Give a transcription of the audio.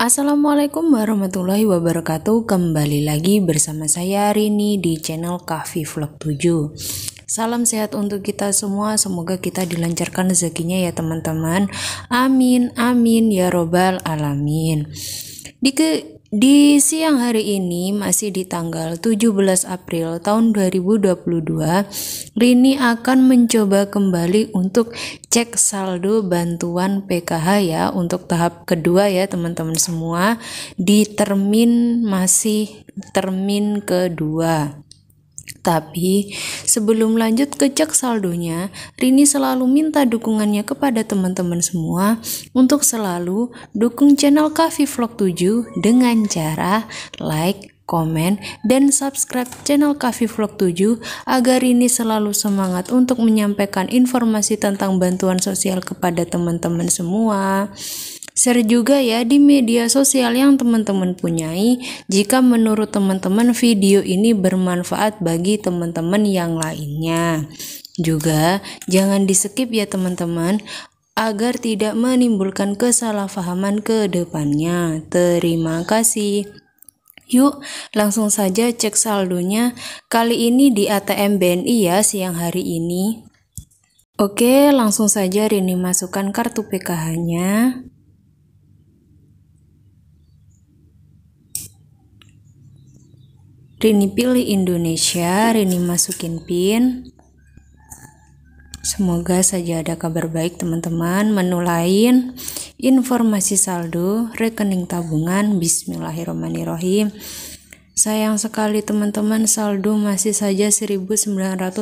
Assalamualaikum warahmatullahi wabarakatuh Kembali lagi bersama saya Rini di channel Kahfi Vlog 7 Salam sehat untuk kita semua Semoga kita dilancarkan rezekinya ya teman-teman Amin, amin, ya robbal alamin di, ke, di siang hari ini masih di tanggal 17 April tahun 2022, Rini akan mencoba kembali untuk cek saldo bantuan PKH ya untuk tahap kedua ya teman-teman semua di termin masih termin kedua. Tapi sebelum lanjut ke cek saldonya, Rini selalu minta dukungannya kepada teman-teman semua untuk selalu dukung channel Kavi Vlog 7 dengan cara like, komen, dan subscribe channel Kavi Vlog 7 agar Rini selalu semangat untuk menyampaikan informasi tentang bantuan sosial kepada teman-teman semua. Share juga ya di media sosial yang teman-teman punyai jika menurut teman-teman video ini bermanfaat bagi teman-teman yang lainnya. Juga jangan di skip ya teman-teman agar tidak menimbulkan kesalahpahaman ke depannya. Terima kasih. Yuk, langsung saja cek saldonya. Kali ini di ATM BNI ya siang hari ini. Oke, langsung saja Rini masukkan kartu PKH-nya. Rini pilih Indonesia, Rini masukin pin. Semoga saja ada kabar baik teman-teman, menu lain, informasi saldo, rekening tabungan, bismillahirrahmanirrahim. Sayang sekali teman-teman saldo masih saja 1905.